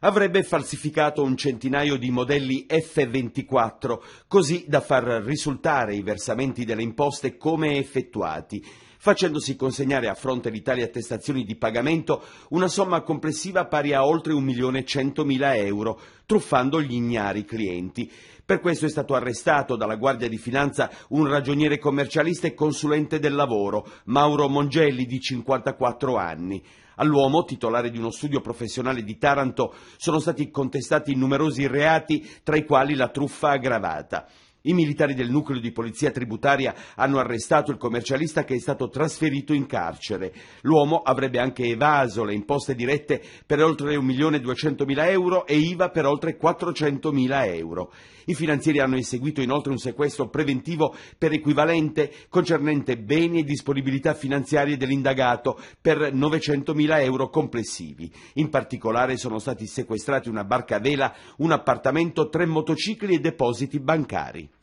avrebbe falsificato un centinaio di modelli F24, così da far risultare i versamenti delle imposte come effettuati facendosi consegnare a fronte di tali attestazioni di pagamento una somma complessiva pari a oltre 1.100.000 euro, truffando gli ignari clienti. Per questo è stato arrestato dalla Guardia di Finanza un ragioniere commercialista e consulente del lavoro, Mauro Mongelli, di 54 anni. All'uomo, titolare di uno studio professionale di Taranto, sono stati contestati numerosi reati, tra i quali la truffa aggravata. I militari del nucleo di polizia tributaria hanno arrestato il commercialista che è stato trasferito in carcere. L'uomo avrebbe anche evaso le imposte dirette per oltre 1.200.000 euro e IVA per oltre 400.000 euro. I finanzieri hanno eseguito inoltre un sequestro preventivo per equivalente concernente beni e disponibilità finanziarie dell'indagato per 900.000 euro complessivi. In particolare sono stati sequestrati una barca a vela, un appartamento, tre motocicli e depositi bancari.